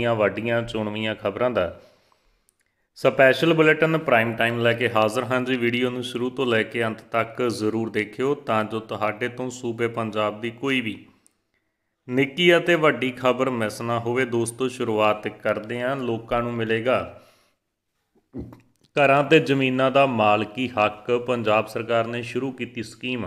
ਦੀਆਂ ਵੱਡੀਆਂ ਚੋਣਵੀਆਂ ਖਬਰਾਂ ਦਾ ਸਪੈਸ਼ਲ ਬੁਲੇਟਿਨ ਪ੍ਰਾਈਮ ਟਾਈਮ ਲੈ ਕੇ ਹਾਜ਼ਰ ਹਾਂ ਜੀ ਵੀਡੀਓ ਨੂੰ ਸ਼ੁਰੂ ਤੋਂ ਲੈ ਕੇ ਅੰਤ ਤੱਕ ਜ਼ਰੂਰ ਦੇਖਿਓ ਤਾਂ ਜੋ ਤੁਹਾਡੇ ਤੋਂ ਸੂਬੇ ਪੰਜਾਬ ਦੀ ਕੋਈ ਵੀ ਨਿੱਕੀ ਅਤੇ ਵੱਡੀ ਖਬਰ ਮਿਸ ਨਾ ਹੋਵੇ ਦੋਸਤੋ ਸ਼ੁਰੂਆਤ ਕਰਦੇ ਹਾਂ ਲੋਕਾਂ ਨੂੰ ਮਿਲੇਗਾ ਘਰਾਂ ਤੇ ਜ਼ਮੀਨਾਂ ਦਾ ਮਾਲਕੀ ਹੱਕ ਪੰਜਾਬ ਸਰਕਾਰ ਨੇ ਸ਼ੁਰੂ ਕੀਤੀ ਸਕੀਮ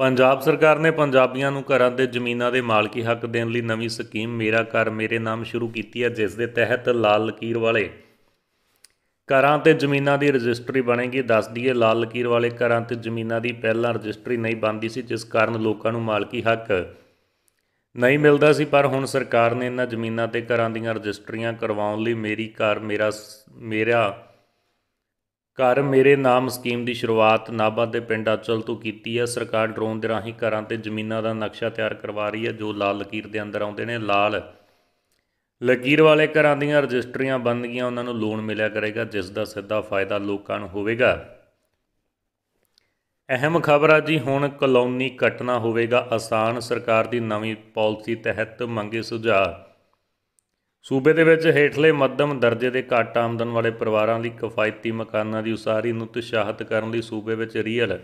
ਪੰਜਾਬ ਸਰਕਾਰ ਨੇ ਪੰਜਾਬੀਆਂ ਨੂੰ ਘਰਾਂ ਤੇ ਜ਼ਮੀਨਾਂ ਦੇ ਮਾਲਕੀ ਹੱਕ ਦੇਣ ਲਈ ਨਵੀਂ ਸਕੀਮ ਮੇਰਾ ਘਰ ਮੇਰੇ ਨਾਮ ਸ਼ੁਰੂ ਕੀਤੀ ਹੈ ਜਿਸ ਦੇ ਤਹਿਤ ਲਾਲ ਲਕੀਰ ਵਾਲੇ ਘਰਾਂ ਤੇ ਜ਼ਮੀਨਾਂ ਦੀ ਰਜਿਸਟਰੀ ਬਣੇਗੀ ਦੱਸ ਦਈਏ ਲਾਲ ਲਕੀਰ ਵਾਲੇ ਘਰਾਂ ਤੇ ਜ਼ਮੀਨਾਂ ਦੀ ਪਹਿਲਾਂ ਰਜਿਸਟਰੀ ਨਹੀਂ ਬਣਦੀ ਸੀ ਜਿਸ ਕਾਰਨ ਲੋਕਾਂ ਨੂੰ ਮਾਲਕੀ ਹੱਕ ਨਹੀਂ ਮਿਲਦਾ ਸੀ ਪਰ ਹੁਣ ਸਰਕਾਰ ਨੇ ਇਹਨਾਂ ਜ਼ਮੀਨਾਂ ਤੇ ਘਰਾਂ ਦੀਆਂ ਰਜਿਸਟਰੀਆਂ ਕਰਵਾਉਣ ਲਈ ਮੇਰੀ ਘਰ ਮੇਰਾ ਮੇਰਾ ਘਰ ਮੇਰੇ ਨਾਮ ਸਕੀਮ ਦੀ ਸ਼ੁਰੂਆਤ ਨਾਭਾ ਦੇ ਪਿੰਡ ਅਚਲ ਤੋਂ ਕੀਤੀ ਹੈ ਸਰਕਾਰ ਡਰੋਨ ਦੇ ਰਾਹੀਂ ਘਰਾਂ ਤੇ ਜ਼ਮੀਨਾਂ ਦਾ ਨਕਸ਼ਾ ਤਿਆਰ ਕਰਵਾ ਰਹੀ ਹੈ ਜੋ ਲਾਲ ਲਕੀਰ ਦੇ ਅੰਦਰ ਆਉਂਦੇ ਨੇ ਲਾਲ ਲਕੀਰ ਵਾਲੇ ਘਰਾਂ ਦੀਆਂ ਰਜਿਸਟਰੀਆਂ ਬੰਦ ਗਈਆਂ ਉਹਨਾਂ ਨੂੰ ਲੋਨ ਮਿਲਿਆ ਕਰੇਗਾ ਜਿਸ ਦਾ ਸਿੱਧਾ ਫਾਇਦਾ ਲੋਕਾਂ ਨੂੰ ਹੋਵੇਗਾ ਅਹਿਮ ਖਬਰ ਆ ਜੀ ਹੁਣ ਕਲੋਨੀ ਕੱਟਣਾ ਹੋਵੇਗਾ ਆਸਾਨ ਸਰਕਾਰ ਦੀ ਨਵੀਂ ਪਾਲਿਸੀ ਤਹਿਤ ਮੰਗੇ ਸੁਝਾਅ ਸੂਬੇ ਦੇ ਵਿੱਚ ਹੇਠਲੇ ਮੱਧਮ ਦਰਜੇ ਦੇ ਘੱਟ ਆਮਦਨ ਵਾਲੇ ਪਰਿਵਾਰਾਂ ਲਈ ਕਿਫਾਇਤੀ ਮਕਾਨਾਂ ਦੀ ਉਸਾਰੀ ਨੂੰ ਉਤਸ਼ਾਹਿਤ ਕਰਨ ਲਈ ਸੂਬੇ ਵਿੱਚ ਰੀਅਲ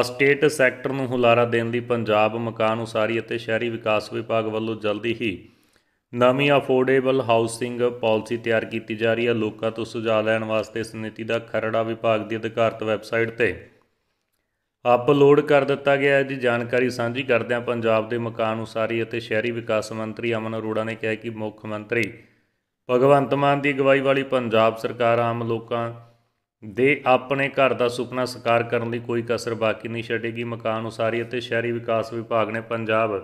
ਅਸਟੇਟ ਸੈਕਟਰ ਨੂੰ ਹੁਲਾਰਾ ਦੇਣ ਲਈ ਪੰਜਾਬ ਮਕਾਨ ਉਸਾਰੀ ਅਤੇ ਸ਼ਹਿਰੀ ਵਿਕਾਸ ਵਿਭਾਗ ਵੱਲੋਂ ਜਲਦੀ ਹੀ ਨਵੀਂ ਅਫੋਰਡੇਬਲ ਹਾਊਸਿੰਗ ਪਾਲਿਸੀ ਤਿਆਰ ਕੀਤੀ ਜਾ ਰਹੀ ਹੈ ਲੋਕਾਂ ਤੋਂ ਸੁਝਾਅ ਲੈਣ ਵਾਸਤੇ ਇਸ ਨੀਤੀ ਦਾ ਖਰੜਾ ਵਿਭਾਗ ਦੀ ਅਧਿਕਾਰਤ ਵੈਬਸਾਈਟ ਤੇ ਅਪਲੋਡ ਕਰ ਦਿੱਤਾ ਗਿਆ ਹੈ ਜੀ ਜਾਣਕਾਰੀ ਸਾਂਝੀ ਕਰਦਿਆਂ ਪੰਜਾਬ ਦੇ ਮਕਾਨ ਉਸਾਰੀ ਅਤੇ ਸ਼ਹਿਰੀ ਵਿਕਾਸ ਮੰਤਰੀ ਅਮਨ ਅਰੋੜਾ ਨੇ ਕਿਹਾ ਕਿ ਮੁੱਖ ਮੰਤਰੀ ਭਗਵੰਤ ਮਾਨ ਦੀ ਅਗਵਾਈ ਵਾਲੀ ਪੰਜਾਬ ਸਰਕਾਰ ਆਮ ਲੋਕਾਂ ਦੇ ਆਪਣੇ ਘਰ ਦਾ ਸੁਪਨਾ ਸਾਕਾਰ ਕਰਨ ਲਈ ਕੋਈ ਕਸਰ ਬਾਕੀ ਨਹੀਂ ਛੱਡੇਗੀ ਮਕਾਨ ਉਸਾਰੀ ਅਤੇ ਸ਼ਹਿਰੀ ਵਿਕਾਸ ਵਿਭਾਗ ਨੇ ਪੰਜਾਬ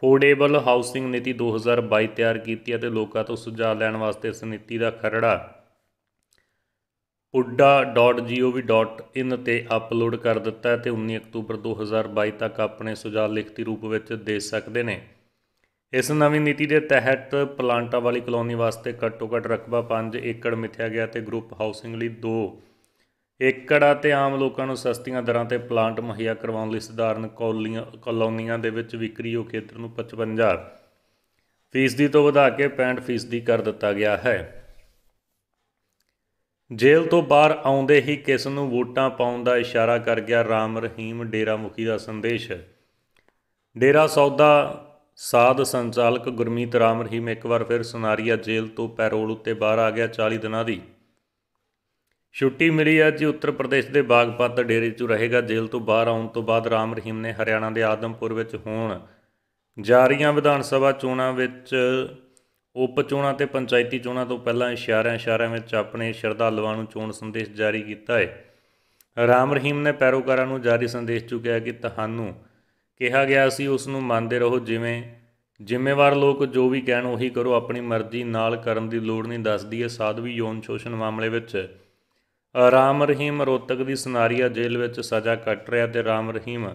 ਫੋਰਡੇਬਲ ਹਾਊਸਿੰਗ ਨੀਤੀ 2022 ਤਿਆਰ ਕੀਤੀ ਅਤੇ ਲੋਕਾਂ ਤੋਂ ਸੁਝਾਅ ਲੈਣ ਵਾਸਤੇ ਇਸ ਨੀਤੀ ਦਾ ਖਰੜਾ udda.gov.in ਤੇ ਅਪਲੋਡ ਕਰ ਦਿੱਤਾ ਹੈ ਤੇ 19 ਅਕਤੂਬਰ 2022 ਤੱਕ ਆਪਣੇ ਸੁਝਾਅ ਲਿਖਤੀ ਰੂਪ ਵਿੱਚ ਦੇ ਸਕਦੇ ਨੇ ਇਸ ਨਵੀਂ ਨੀਤੀ ਦੇ ਤਹਿਤ ਪਲਾਂਟਾ ਵਾਲੀ ਕਲੋਨੀ ਵਾਸਤੇ ਘੱਟੋ-ਘੱਟ ਰਕਬਾ 5 ਏਕੜ ਮਿਥਿਆ ਗਿਆ ਤੇ ਗਰੁੱਪ ਹਾਊਸਿੰਗ ਲਈ 2 ਏਕੜ ਤੇ ਆਮ ਲੋਕਾਂ ਨੂੰ ਸਸਤੀਆਂ ਦਰਾਂ ਤੇ ਪਲਾਂਟ ਮੁਹੱਈਆ ਕਰਵਾਉਣ ਲਈ ਸਧਾਰਨ ਕਲੋਨੀਆਂ ਦੇ ਵਿੱਚ ਵਿਕਰੀਯੋਗ ਖੇਤਰ ਨੂੰ 55 ਫੀਸਦੀ ਤੋਂ ਵਧਾ ਕੇ 65 ਫੀਸਦੀ ਕਰ ਦਿੱਤਾ ਗਿਆ ਹੈ ਜੇਲ੍ਹ ਤੋਂ ਬਾਹਰ ਆਉਂਦੇ ਹੀ ਕਿਸ ਨੂੰ ਵੋਟਾਂ ਪਾਉਣ ਦਾ ਇਸ਼ਾਰਾ ਕਰ ਗਿਆ ਰਾਮ ਰਹੀਮ ਡੇਰਾ ਮੁਖੀ ਦਾ ਸੰਦੇਸ਼ ਡੇਰਾ ਸੌਦਾ ਸਾਧ ਸੰਚਾਲਕ ਗੁਰਮੀਤ ਰਾਮ ਰਹੀਮ ਇੱਕ ਵਾਰ ਫਿਰ ਸੁਨਾਰੀਆ ਜੇਲ੍ਹ ਤੋਂ ਪੈਰੋਲ ਉੱਤੇ ਬਾਹਰ ਆ ਗਿਆ 40 ਦਿਨਾਂ ਦੀ ਛੁੱਟੀ ਮਿਲੀ ਹੈ ਜੀ ਉੱਤਰ ਪ੍ਰਦੇਸ਼ ਦੇ ਬਾਗਪਤ ਡੇਰੇ 'ਚ ਰਹੇਗਾ ਜੇਲ੍ਹ ਤੋਂ ਬਾਹਰ ਆਉਣ ਤੋਂ ਬਾਅਦ ਰਾਮ ਰਹੀਮ ਨੇ ਹਰਿਆਣਾ ਦੇ ਆਦਮਪੁਰ ਵਿੱਚ ਹੋਣ ਜਾਰੀਆਂ ਵਿਧਾਨ ਸਭਾ ਚੋਣਾਂ ਵਿੱਚ ਉਪ ਚੋਣਾਂ ਤੇ ਪੰਚਾਇਤੀ ਚੋਣਾਂ ਤੋਂ ਪਹਿਲਾਂ ਇਸ਼ਾਰਿਆਂ ਇਸ਼ਾਰਿਆਂ ਵਿੱਚ ਆਪਣੇ ਸ਼ਰਧਾਲੂਆਂ ਨੂੰ ਚੋਣ ਸੰਦੇਸ਼ ਜਾਰੀ ਕੀਤਾ ਹੈ ਰਾਮ ਰਹੀਮ ਨੇ ਪੈਰੋਕਾਰਾਂ ਨੂੰ ਜਾਰੀ ਸੰਦੇਸ਼ ਚੁਕਿਆ ਕਿ ਤੁਹਾਨੂੰ ਕਿਹਾ ਗਿਆ ਸੀ ਉਸ ਨੂੰ ਮੰਨਦੇ ਰਹੋ ਜਿਵੇਂ ਜ਼ਿੰਮੇਵਾਰ ਲੋਕ ਜੋ ਵੀ ਕਹਿਣ ਉਹੀ ਕਰੋ ਆਪਣੀ ਮਰਜ਼ੀ ਨਾਲ ਕਰਨ ਦੀ ਲੋੜ ਨਹੀਂ ਦੱਸਦੀ ਹੈ ਸਾਧਵੀ ਯੋਨ ਸ਼ੋਸ਼ਣ ਮਾਮਲੇ ਵਿੱਚ ਰਾਮ ਰਹੀਮ ਰੋਤਕ ਦੀ ਸਨਾਰੀਆ ਜੇਲ੍ਹ ਵਿੱਚ ਸਜ਼ਾ ਕੱਟ ਰਿਹਾ ਤੇ ਰਾਮ ਰਹੀਮ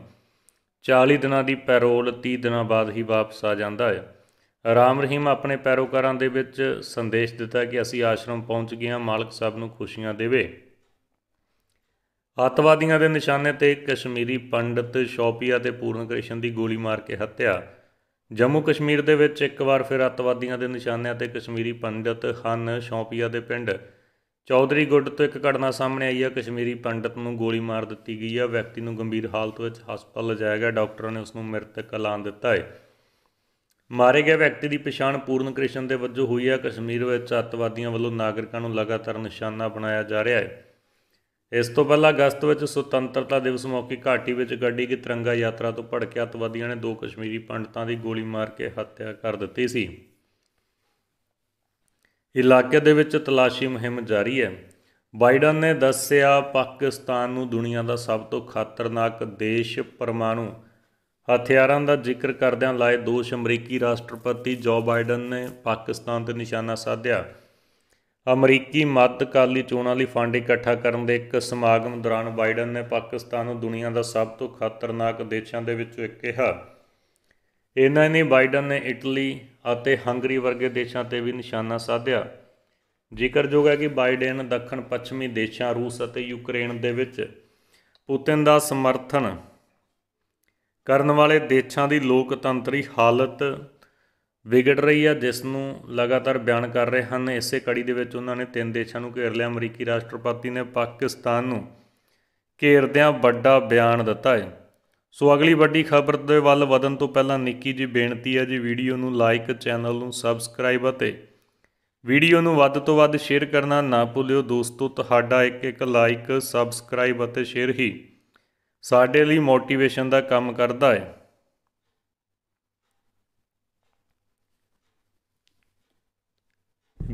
40 ਦਿਨਾਂ ਦੀ ਪੈਰੋਲ 30 ਦਿਨਾਂ ਬਾਅਦ ਹੀ ਵਾਪਸ ਆ ਜਾਂਦਾ ਹੈ ਰਾਮ ਰਹੀਮ ਆਪਣੇ ਪੈਰੋਕਾਰਾਂ ਦੇ ਵਿੱਚ ਸੰਦੇਸ਼ ਦਿੱਤਾ ਕਿ ਅਸੀਂ ਆਸ਼ਰਮ ਪਹੁੰਚ ਗਏ ਹਾਂ ਮਾਲਕ ਸਾਹਿਬ ਨੂੰ ਖੁਸ਼ੀਆਂ ਦੇਵੇ ਅੱਤਵਾਦੀਆਂ ਦੇ ਨਿਸ਼ਾਨੇ ਤੇ ਕਸ਼ਮੀਰੀ ਪੰਡਤ ਸ਼ੌਪੀਆ ਤੇ ਪੂਰਨ ਕ੍ਰਿਸ਼ਨ ਦੀ ਗੋਲੀ ਮਾਰ ਕੇ ਹੱਤਿਆ ਜੰਮੂ ਕਸ਼ਮੀਰ ਦੇ ਵਿੱਚ ਇੱਕ ਵਾਰ ਫਿਰ ਅੱਤਵਾਦੀਆਂ ਦੇ ਨਿਸ਼ਾਨਿਆਂ ਤੇ ਕਸ਼ਮੀਰੀ ਪੰਡਤ ਹਨ ਸ਼ੌਪੀਆ ਦੇ ਪਿੰਡ ਚੌਧਰੀ ਗੁੱਡ ਤੋਂ ਇੱਕ ਘਟਨਾ ਸਾਹਮਣੇ ਆਈ ਹੈ ਕਸ਼ਮੀਰੀ ਪੰਡਤ ਨੂੰ ਗੋਲੀ ਮਾਰ ਦਿੱਤੀ ਗਈ ਹੈ ਵਿਅਕਤੀ ਨੂੰ ਗੰਭੀਰ ਹਾਲਤ ਵਿੱਚ ਹਸਪਤਾਲ ਲਿਜਾਇਆ ਗਿਆ ਡਾਕਟਰਾਂ ਨੇ ਉਸ ਨੂੰ ਮ੍ਰਿਤਕ ਐਲਾਨ ਦਿੱਤਾ ਹੈ ਮਾਰੇ ਗਏ ਵਿਅਕਤੀ ਦੀ ਪਛਾਣ ਪੂਰਨ ਕ੍ਰਿਸ਼ਨ ਦੇ ਵਜੋਂ ਹੋਈ ਹੈ ਕਸ਼ਮੀਰ ਵਿੱਚ ਅੱਤਵਾਦੀਆਂ ਵੱਲੋਂ ਨਾਗਰਿਕਾਂ ਨੂੰ ਲਗਾਤਾਰ ਨਿਸ਼ਾਨਾ ਬਣਾਇਆ ਜਾ ਰਿਹਾ ਹੈ ਇਸ ਤੋਂ ਪਹਿਲਾਂ ਅਗਸਤ ਵਿੱਚ ਸੁਤੰਤਰਤਾ ਦਿਵਸ ਮੌਕੇ ਘਾਟੀ ਵਿੱਚ ਗੱਡੀ ਦੀ ਤਿਰੰਗਾ ਯਾਤਰਾ ਤੋਂ ਭੜਕੇ ਅੱਤਵਾਦੀਆਂ ਨੇ ਦੋ ਕਸ਼ਮੀਰੀ ਪੰਡਤਾਂ ਦੀ ਗੋਲੀ ਮਾਰ ਕੇ ਹੱਤਿਆ ਕਰ ਦਿੱਤੀ ਸੀ ਇਲਾਕੇ ਦੇ ਵਿੱਚ ਤਲਾਸ਼ੀ ਮੁਹਿੰਮ ਜਾਰੀ ਹੈ ਬਾਈਡਨ ਨੇ ਦੱਸਿਆ ਪਾਕਿਸਤਾਨ ਨੂੰ ਦੁਨੀਆ ਦਾ ਸਭ ਤੋਂ ਖਤਰਨਾਕ ਦੇਸ਼ ਪਰਮਾਣੂ ਹਥਿਆਰਾਂ ਦਾ ਜ਼ਿਕਰ ਕਰਦਿਆਂ ਲਾਏ ਦੋਸ਼ ਅਮਰੀਕੀ ਰਾਸ਼ਟਰਪਤੀ ਜੋ ਬਾਈਡਨ ਨੇ ਪਾਕਿਸਤਾਨ ਤੇ ਨਿਸ਼ਾਨਾ ਸਾਧਿਆ ਅਮਰੀਕੀ ਮੱਧਕਾਲੀ ਚੋਣਾਂ ਲਈ ਫੰਡ ਇਕੱਠਾ ਕਰਨ ਦੇ ਇੱਕ ਸਮਾਗਮ ਦੌਰਾਨ ਬਾਈਡਨ ਨੇ ਪਾਕਿਸਤਾਨ ਨੂੰ ਦੁਨੀਆ ਦਾ ਸਭ ਤੋਂ ਖਤਰਨਾਕ ਦੇਸ਼ਾਂ ਦੇ ਵਿੱਚੋਂ ਇੱਕ ਕਿਹਾ ਇਹਨਾਂ ਨੇ ਬਾਈਡਨ ਨੇ ਇਟਲੀ ਅਤੇ ਹੰਗਰੀ ਵਰਗੇ ਦੇਸ਼ਾਂ ਤੇ ਵੀ ਨਿਸ਼ਾਨਾ ਸਾਧਿਆ ਜ਼ਿਕਰਯੋਗ ਹੈ ਕਿ ਬਾਈਡਨ ਦੱਖਣ ਪੱਛਮੀ ਦੇਸ਼ਾਂ ਰੂਸ ਅਤੇ ਯੂਕਰੇਨ ਦੇ ਵਿੱਚ ਪੁਤਿਨ ਦਾ ਸਮਰਥਨ ਕਰਨ ਵਾਲੇ ਦੇਸ਼ਾਂ ਦੀ ਲੋਕਤੰਤਰੀ ਹਾਲਤ ਵਿਗੜ ਰਹੀ ਹੈ ਜਿਸ ਨੂੰ ਲਗਾਤਾਰ ਬਿਆਨ ਕਰ ਰਹੇ ਹਨ ਇਸੇ ਕੜੀ ਦੇ ਵਿੱਚ ਉਹਨਾਂ ਨੇ ਤਿੰਨ ਦੇਸ਼ਾਂ ਨੂੰ ਘੇਰ ਲਿਆ ਅਮਰੀਕੀ ਰਾਸ਼ਟਰਪਤੀ ਨੇ ਪਾਕਿਸਤਾਨ ਨੂੰ ਘੇਰਦਿਆਂ ਵੱਡਾ ਬਿਆਨ ਦਿੱਤਾ ਹੈ ਸੋ ਅਗਲੀ ਵੱਡੀ ਖਬਰ ਦੇ ਵੱਲ ਵਧਣ ਤੋਂ ਪਹਿਲਾਂ ਨਿੱਕੀ ਜੀ ਬੇਨਤੀ ਹੈ ਜੀ ਵੀਡੀਓ ਨੂੰ ਲਾਈਕ ਚੈਨਲ ਨੂੰ ਸਬਸਕ੍ਰਾਈਬ ਅਤੇ ਵੀਡੀਓ ਨੂੰ ਵੱਧ ਤੋਂ ਵੱਧ ਸ਼ੇਅਰ ਕਰਨਾ ਨਾ ਭੁੱਲਿਓ ਦੋਸਤੋ ਤੁਹਾਡਾ ਇੱਕ ਇੱਕ ਲਾਈਕ ਸਬਸਕ੍ਰਾਈਬ ਅਤੇ ਸ਼ੇਅਰ ਹੀ ਸਾਡੇ ਲਈ ਮੋਟੀਵੇਸ਼ਨ ਦਾ ਕੰਮ ਕਰਦਾ ਹੈ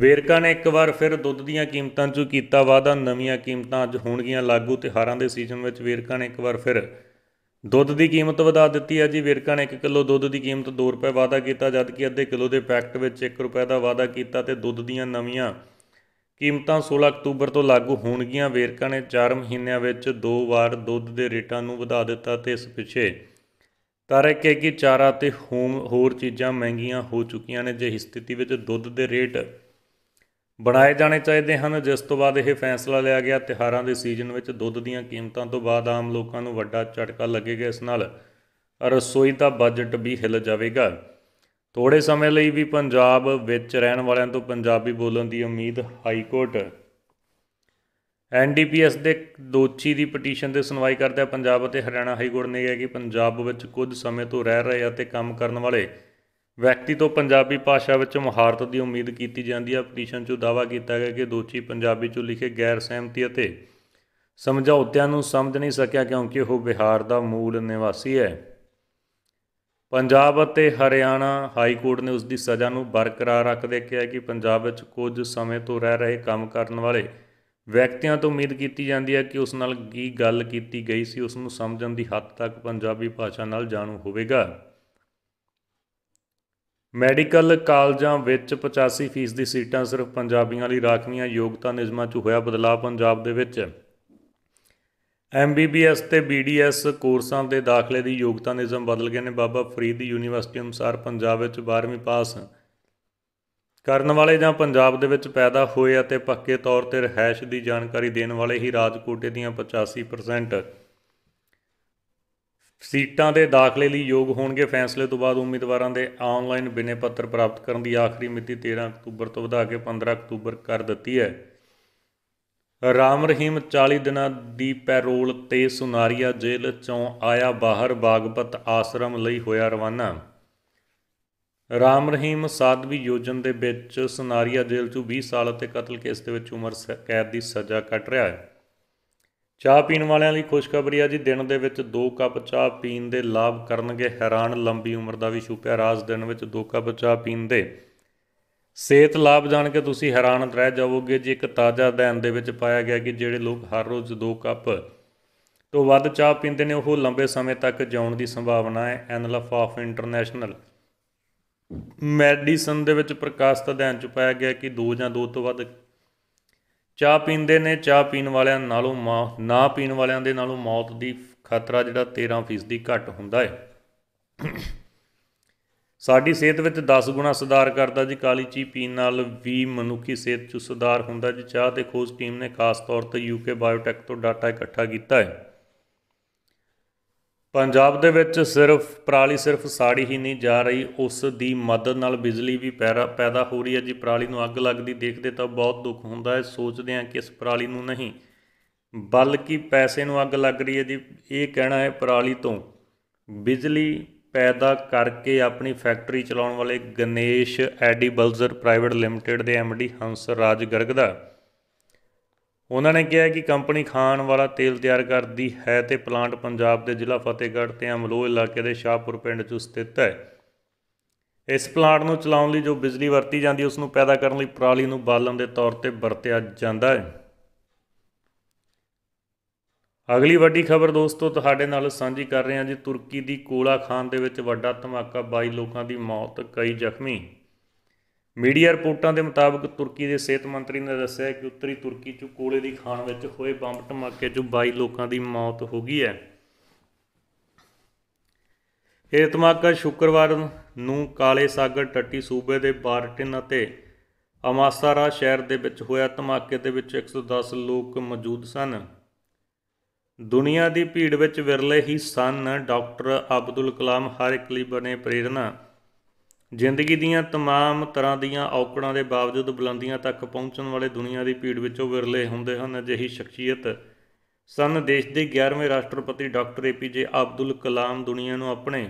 ਵੇਰਕਾ ਨੇ ਇੱਕ ਵਾਰ ਫਿਰ ਦੁੱਧ ਦੀਆਂ ਕੀਮਤਾਂ 'ਚ ਕੀਤਾ ਵਾਅਦਾ ਨਵੀਆਂ ਕੀਮਤਾਂ ਅੱਜ ਹੋਣਗੀਆਂ ਲਾਗੂ ਤਿਹਾਰਾਂ ਦੇ ਸੀਜ਼ਨ ਵਿੱਚ ਵੇਰਕਾ ਨੇ ਇੱਕ ਵਾਰ ਫਿਰ ਦੁੱਧ ਦੀ ਕੀਮਤ ਵਧਾ ਦਿੱਤੀ ਹੈ ਜੀ ਵੇਰਕਾ ਨੇ 1 ਕਿਲੋ ਦੁੱਧ ਦੀ ਕੀਮਤ 2 ਰੁਪਏ ਵਾਅਦਾ ਕੀਤਾ ਜਦਕਿ ਅੱਧੇ ਕਿਲੋ ਦੇ ਪੈਕਟ ਵਿੱਚ 1 ਰੁਪਏ ਦਾ ਵਾਅਦਾ ਕੀਤਾ ਤੇ ਦੁੱਧ ਦੀਆਂ ਨਵੀਆਂ ਕੀਮਤਾਂ 16 ਅਕਤੂਬਰ ਤੋਂ ਲਾਗੂ ਹੋਣਗੀਆਂ ਵੇਰਕਾ ਨੇ 4 ਮਹੀਨਿਆਂ ਵਿੱਚ ਦੋ ਵਾਰ ਦੁੱਧ ਦੇ ਰੇਟਾਂ ਨੂੰ ਵਧਾ ਦਿੱਤਾ ਤੇ ਇਸ ਪਿੱਛੇ ਤਾਰੇ ਹੈ ਕਿ ਚਾਰਾ ਤੇ ਹੋਮ ਹੋਰ ਚੀਜ਼ਾਂ ਮਹਿੰਗੀਆਂ ਹੋ ਚੁੱਕੀਆਂ ਨੇ ਜੇ ਇਸ ਸਥਿਤੀ ਵਿੱਚ ਦੁੱਧ ਦੇ ਰੇਟ ਬਣਾਏ ਜਾਣੇ ਚਾਹੀਦੇ ਹਨ ਜਿਸ ਤੋਂ ਬਾਅਦ ਇਹ ਫੈਸਲਾ ਲਿਆ ਗਿਆ ਤਿਹਾਰਾਂ ਦੇ ਸੀਜ਼ਨ ਵਿੱਚ ਦੁੱਧ ਦੀਆਂ ਕੀਮਤਾਂ ਤੋਂ ਬਾਅਦ ਆਮ ਲੋਕਾਂ ਨੂੰ ਵੱਡਾ ਝਟਕਾ ਲੱਗੇਗਾ ਇਸ ਨਾਲ ਰਸੋਈ ਦਾ ਬਜਟ ਵੀ ਹਿੱਲ ਜਾਵੇਗਾ ਥੋੜੇ ਸਮੇਂ ਲਈ ਵੀ ਪੰਜਾਬ ਵਿੱਚ ਰਹਿਣ ਵਾਲਿਆਂ ਤੋਂ ਪੰਜਾਬੀ ਬੋਲਣ ਦੀ ਉਮੀਦ ਹਾਈ ਕੋਰਟ ਐਨਡੀਪੀਐਸ ਦੇ ਦੋਚੀ ਦੀ ਪਟੀਸ਼ਨ ਤੇ ਸੁਣਵਾਈ ਕਰਦਿਆਂ ਪੰਜਾਬ ਅਤੇ ਹਰਿਆਣਾ ਹਾਈ ਕੋਰਟ ਨੇ ਕਿਹਾ ਕਿ ਪੰਜਾਬ ਵਿੱਚ ਕੁਝ ਸਮੇਂ ਤੋਂ ਰਹਿ ਰਹੇ ਅਤੇ ਕੰਮ ਕਰਨ ਵਾਲੇ ਵਿਅਕਤੀ ਤੋਂ ਪੰਜਾਬੀ ਭਾਸ਼ਾ ਵਿੱਚ ਮਹਾਰਤ ਦੀ ਉਮੀਦ ਕੀਤੀ ਜਾਂਦੀ ਹੈ ਪਟੀਸ਼ਨ 'ਚ ਦਾਵਾ ਕੀਤਾ ਗਿਆ ਕਿ ਦੋਚੀ ਪੰਜਾਬੀ 'ਚ ਲਿਖੇ ਗੈਰ ਸਹਿਮਤੀ ਅਤੇ ਸਮਝੌਤਿਆਂ ਨੂੰ ਸਮਝ ਨਹੀਂ ਸਕਿਆ ਕਿਉਂਕਿ ਉਹ ਬਿਹਾਰ ਦਾ ਮੂਲ ਨਿਵਾਸੀ ਹੈ ਪੰਜਾਬ ਅਤੇ ਹਰਿਆਣਾ ਹਾਈ ਕੋਰਟ ਨੇ ਉਸ ਦੀ ਸਜ਼ਾ ਨੂੰ ਬਰਕਰਾਰ ਰੱਖਦੇ ਕਿਹਾ ਕਿ ਪੰਜਾਬ ਵਿੱਚ ਕੁਝ ਸਮੇਂ ਤੋਂ ਰਹਿ ਰਹੇ ਕੰਮ ਕਰਨ ਵਾਲੇ ਵਿਅਕਤੀਆਂ ਤੋਂ ਉਮੀਦ ਕੀਤੀ ਜਾਂਦੀ ਹੈ ਕਿ ਉਸ ਨਾਲ ਕੀ ਗੱਲ ਕੀਤੀ ਗਈ ਸੀ ਉਸ ਨੂੰ ਸਮਝਣ ਦੀ ਹੱਦ ਤੱਕ ਪੰਜਾਬੀ ਭਾਸ਼ਾ ਨਾਲ ਜਾਣੂ ਹੋਵੇਗਾ ਮੈਡੀਕਲ ਕਾਲਜਾਂ ਵਿੱਚ 85% ਦੀ ਸੀਟਾਂ ਸਿਰਫ ਪੰਜਾਬੀਆਂ ਲਈ ਰਾਖਵੀਆਂ ਯੋਗਤਾ ਨਿਯਮਾਂ 'ਚ ਹੋਇਆ ਬਦਲਾਅ ਪੰਜਾਬ ਦੇ ਵਿੱਚ ਐਮਬੀਬੀਐਸ ਤੇ ਬੀਡੀਐਸ ਕੋਰਸਾਂ ਦੇ ਦਾਖਲੇ ਦੀ ਯੋਗਤਾ ਨਿਯਮ ਬਦਲ ਗਏ ਨੇ ਬਾਬਾ ਫਰੀਦ ਯੂਨੀਵਰਸਿਟੀ ਅਨੁਸਾਰ ਪੰਜਾਬ ਵਿੱਚ 12ਵੀਂ ਪਾਸ ਕਰਨ ਵਾਲੇ ਜਾਂ ਪੰਜਾਬ ਦੇ ਵਿੱਚ ਪੈਦਾ ਹੋਏ ਅਤੇ ਪੱਕੇ ਤੌਰ ਤੇ ਰਹਿائش ਦੀ ਜਾਣਕਾਰੀ ਦੇਣ ਵਾਲੇ ਹੀ ਰਾਜਕੋਟੇ ਦੀਆਂ 85% ਸੀਟਾਂ ਦੇ ਦਾਖਲੇ ਲਈ ਯੋਗ ਹੋਣਗੇ ਫੈਸਲੇ ਤੋਂ ਬਾਅਦ ਉਮੀਦਵਾਰਾਂ ਦੇ ਆਨਲਾਈਨ ਬਿਨੇ ਪੱਤਰ ਪ੍ਰਾਪਤ ਕਰਨ ਦੀ ਆਖਰੀ ਮਿਤੀ 13 ਅਕਤੂਬਰ ਤੋਂ ਵਧਾ ਕੇ 15 ਅਕਤੂਬਰ ਕਰ ਦਿੱਤੀ ਹੈ ਰਾਮ ਰਹੀਮ 40 ਦਿਨਾਂ ਦੀ ਪੈਰੋਲ ਤੇ ਸੁਨਾਰੀਆ ਜੇਲ੍ਹ ਚੋਂ ਆਇਆ ਬਾਹਰ ਬਾਗਪਤ ਆਸ਼ਰਮ ਲਈ ਹੋਇਆ ਰਵਾਨਾ ਰਾਮ ਰਹੀਮ ਸਾਧਵੀ ਯੋਜਨ ਦੇ ਵਿੱਚ ਸੁਨਾਰੀਆ ਜੇਲ੍ਹ ਚੋਂ 20 ਸਾਲ ਅਤੇ ਕਤਲ ਕੇਸ ਦੇ ਵਿੱਚ ਉਮਰ ਕੈਦ ਦੀ ਸਜ਼ਾ ਕੱਟ ਰਿਹਾ ਹੈ ਚਾਹ ਪੀਣ ਵਾਲਿਆਂ ਲਈ ਖੁਸ਼ਖਬਰੀ ਆ ਜੀ ਦਿਨ ਦੇ ਵਿੱਚ 2 ਕੱਪ ਚਾਹ ਪੀਣ ਦੇ ਲਾਭ ਕਰਨਗੇ ਹੈਰਾਨ ਲੰਬੀ ਉਮਰ ਦਾ ਵੀ ਛੁਪਿਆ ਰਾਜ਼ ਦਿਨ ਵਿੱਚ 2 ਕੱਪ ਚਾਹ ਪੀਣ ਦੇ ਸਿਹਤ ਲਾਭ ਜਾਣ ਕੇ ਤੁਸੀਂ ਹੈਰਾਨ ਰਹਿ ਜਾਵੋਗੇ ਜੇ ਇੱਕ ਤਾਜ਼ਾ ਅਧਿਐਨ ਦੇ ਵਿੱਚ ਪਾਇਆ ਗਿਆ ਕਿ ਜਿਹੜੇ ਲੋਕ ਹਰ ਰੋਜ਼ 2 ਕੱਪ ਤੋਂ ਵੱਧ ਚਾਹ ਪੀਂਦੇ ਨੇ ਉਹ ਲੰਬੇ ਸਮੇਂ ਤੱਕ ਜਿਉਣ ਦੀ ਸੰਭਾਵਨਾ ਹੈ ਐਨਲਫ ਆਫ ਇੰਟਰਨੈਸ਼ਨਲ ਮੈਡੀਸਨ ਦੇ ਵਿੱਚ ਪ੍ਰਕਾਸ਼ਿਤ ਅਧਿਐਨ ਚ ਪਾਇਆ ਗਿਆ ਕਿ 2 ਜਾਂ 2 ਤੋਂ ਵੱਧ ਚਾਹ ਪੀਂਦੇ ਨੇ ਚਾਹ ਪੀਣ ਵਾਲਿਆਂ ਨਾਲੋਂ ਨਾ ਪੀਣ ਵਾਲਿਆਂ ਦੇ ਨਾਲੋਂ ਮੌਤ ਦੀ ਖਤਰਾ ਜਿਹੜਾ 13% ਘੱਟ ਹੁੰਦਾ ਹੈ ਸਾਡੀ ਸਿਹਤ ਵਿੱਚ 10 ਗੁਣਾ ਸੁਧਾਰ ਕਰਦਾ ਜੀ ਕਾਲੀ ਚੀ ਪੀਣ ਨਾਲ ਵੀ ਮਨੁੱਖੀ ਸਿਹਤ 'ਚ ਸੁਧਾਰ ਹੁੰਦਾ ਜੀ ਚਾਹ ਤੇ ਖੋਜ ਟੀਮ ਨੇ ਖਾਸ ਤੌਰ ਤੇ ਯੂਕੇ ਬਾਇਓਟੈਕ ਤੋਂ ਡਾਟਾ ਇਕੱਠਾ ਕੀਤਾ ਹੈ ਪੰਜਾਬ ਦੇ ਵਿੱਚ ਸਿਰਫ ਪਰਾਲੀ ਸਿਰਫ ਸਾੜੀ ਹੀ ਨਹੀਂ ਜਾ ਰਹੀ ਉਸ ਦੀ ਮਦਦ ਨਾਲ ਬਿਜਲੀ ਵੀ ਪੈਦਾ ਹੋ ਰਹੀ ਹੈ ਜੀ ਪਰਾਲੀ ਨੂੰ ਅੱਗ ਲੱਗਦੀ ਦੇਖਦੇ ਤਾਂ ਬਹੁਤ ਦੁੱਖ ਹੁੰਦਾ ਹੈ ਸੋਚਦੇ ਆ ਕਿ ਇਸ ਪਰਾਲੀ ਨੂੰ ਨਹੀਂ ਬਲਕਿ ਪੈਸੇ ਨੂੰ ਅੱਗ ਲੱਗ ਰਹੀ ਹੈ ਜੀ ਇਹ ਕਹਿਣਾ ਹੈ ਪਰਾਲੀ ਤੋਂ ਬਿਜਲੀ ਪੈਦਾ ਕਰਕੇ ਆਪਣੀ ਫੈਕਟਰੀ ਚਲਾਉਣ ਵਾਲੇ ਗਣੇਸ਼ ਐਡੀਬਲਜ਼ਰ ਪ੍ਰਾਈਵੇਟ ਲਿਮਟਿਡ ਦੇ ਐਮਡੀ ਹੰਸ ਰਾਜ ਗਰਗ ਦਾ ਉਹਨਾਂ ਨੇ ਕਿਹਾ ਕਿ ਕੰਪਨੀ ਖਾਣ ਵਾਲਾ ਤੇਲ ਤਿਆਰ ਕਰਦੀ ਹੈ ਤੇ ਪਲਾਂਟ ਪੰਜਾਬ ਦੇ ਜ਼ਿਲ੍ਹਾ ਫਤਿਹਗੜ੍ਹ ਤੇ ਅਮਲੋਹ ਇਲਾਕੇ ਦੇ ਸ਼ਾਹਪੁਰ ਪਿੰਡ 'ਚ ਸਥਿਤ ਹੈ ਇਸ ਪਲਾਂਟ ਨੂੰ ਚਲਾਉਣ ਲਈ ਜੋ ਬਿਜਲੀ ਵਰਤੀ ਜਾਂਦੀ ਉਸ ਨੂੰ ਪੈਦਾ ਕਰਨ ਲਈ ਪਰਾਲੀ ਨੂੰ ਬਾਲਣ ਦੇ ਤੌਰ ਤੇ ਵਰਤਿਆ ਜਾਂਦਾ ਹੈ ਅਗਲੀ ਵੱਡੀ ਖਬਰ ਦੋਸਤੋ ਤੁਹਾਡੇ ਨਾਲ ਸਾਂਝੀ ਕਰ ਰਹੇ ਹਾਂ ਜੀ ਤੁਰਕੀ ਦੀ ਕੋਲਾ ਖਾਨ ਦੇ ਵਿੱਚ ਵੱਡਾ ਧਮਾਕਾ 22 ਲੋਕਾਂ ਦੀ ਮੌਤ ਕਈ ਜ਼ਖਮੀ ਮੀਡੀਆ ਰਿਪੋਰਟਾਂ ਦੇ ਮੁਤਾਬਕ ਤੁਰਕੀ ਦੇ ਸਿਹਤ ਮੰਤਰੀ ਨੇ ਦੱਸਿਆ ਕਿ ਉੱਤਰੀ ਤੁਰਕੀ 'ਚ ਕੋਲੇ ਦੀ ਖਾਨ ਵਿੱਚ ਹੋਏ ਬੰਬ ਧਮਾਕੇ 'ਚ 22 ਲੋਕਾਂ ਦੀ ਮੌਤ ਹੋ ਗਈ ਹੈ ਇਹ ਧਮਾਕਾ ਸ਼ੁੱਕਰਵਾਰ ਨੂੰ ਕਾਲੇ ਸਾਗਰ ਟੱਟੀ ਸੂਬੇ ਦੇ ਬਾਰਟਿਨ ਅਤੇ ਅਮਾਸਾਰਾ ਸ਼ਹਿਰ ਦੇ ਵਿੱਚ ਹੋਇਆ ਧਮਾਕੇ ਦੇ ਵਿੱਚ 110 ਲੋਕ ਮੌਜੂਦ ਸਨ ਦੁਨੀਆ ਦੀ ਭੀੜ ਵਿੱਚ ਵਿਰਲੇ ਹੀ ਸਨ ਡਾਕਟਰ ਅਬਦੁਲ ਕਲਾਮ ਹਰ ਇੱਕ ਲਈ ਬਣੇ ਪ੍ਰੇਰਣਾ ਜ਼ਿੰਦਗੀ ਦੀਆਂ तमाम ਤਰ੍ਹਾਂ ਦੀਆਂ ਔਕੜਾਂ ਦੇ ਬਾਵਜੂਦ ਬੁਲੰਦੀਆਂ ਤੱਕ ਪਹੁੰਚਣ ਵਾਲੇ ਦੁਨੀਆ ਦੀ ਭੀੜ ਵਿੱਚੋਂ ਵਿਰਲੇ ਹੁੰਦੇ ਹਨ ਅਜਿਹੀ ਸ਼ਖਸੀਅਤ ਸਨ ਦੇਸ਼ ਦੇ 11ਵੇਂ ਰਾਸ਼ਟਰਪਤੀ ਡਾਕਟਰ ਏਪੀਜੇ ਅਬਦੁਲ ਕਲਾਮ ਦੁਨੀਆ ਨੂੰ ਆਪਣੇ